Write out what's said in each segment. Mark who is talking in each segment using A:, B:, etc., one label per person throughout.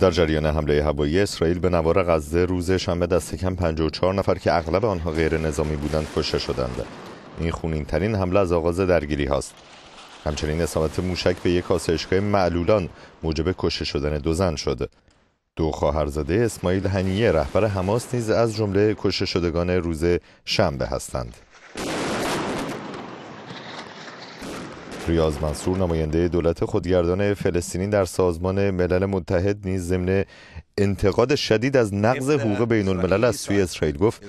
A: در جریان حمله هوایی اسرائیل به نوار غزه روز شنبه دست کم 54 نفر که اغلب آنها غیر نظامی بودند کشته شدند. این خونین ترین حمله از آغاز درگیری هاست. همچنین اصابت موشک به یک آسایشگاه معلولان موجب کشته شدن دو زن شد. دو خواهرزاده اسماعیل هنیه رهبر حماس نیز از جمله کشته شدگان روز شنبه هستند. ریاض منصور نماینده دولت خودگردان فلسطینی در سازمان ملل متحد نیز ضمن انتقاد شدید از نقض حقوق بین الملل از سوی اسرائیل گفت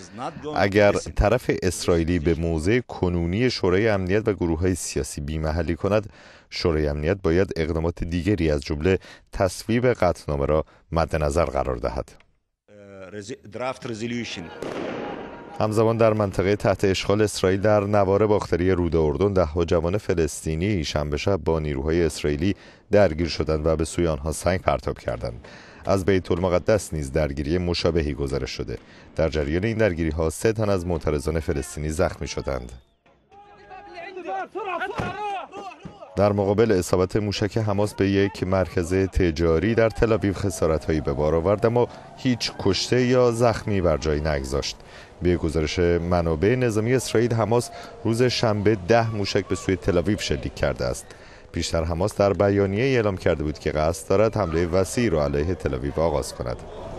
A: اگر طرف اسرائیلی به موضع کنونی شورای امنیت و گروه های سیاسی بیمحلی کند شورای امنیت باید اقدامات دیگری از جمله تصویب قطنامه را مد نظر قرار دهد
B: uh,
A: همزمان در منطقه تحت اشغال اسرائیل در نوار باختری رود اردن ده ها جوان فلسطینی شنبه شب با نیروهای اسرائیلی درگیر شدند و به سوی آنها سنگ پرتاب کردند از بیت المقدس نیز درگیری مشابهی گزارش شده در جریان این درگیری ها سه تن از معترضان فلسطینی زخمی شدند در مقابل اصابت موشک حماس به یک مرکز تجاری در خسارت خسارتهایی به بار آورد اما هیچ کشته یا زخمی بر جای نگذاشت. به گزارش منابع نظامی اسرائیل حماس روز شنبه ده موشک به سوی تلاویو شلیک کرده است. پیشتر حماس در بیانیه اعلام کرده بود که قصد دارد حمله وسیع را علیه تلاویو آغاز کند.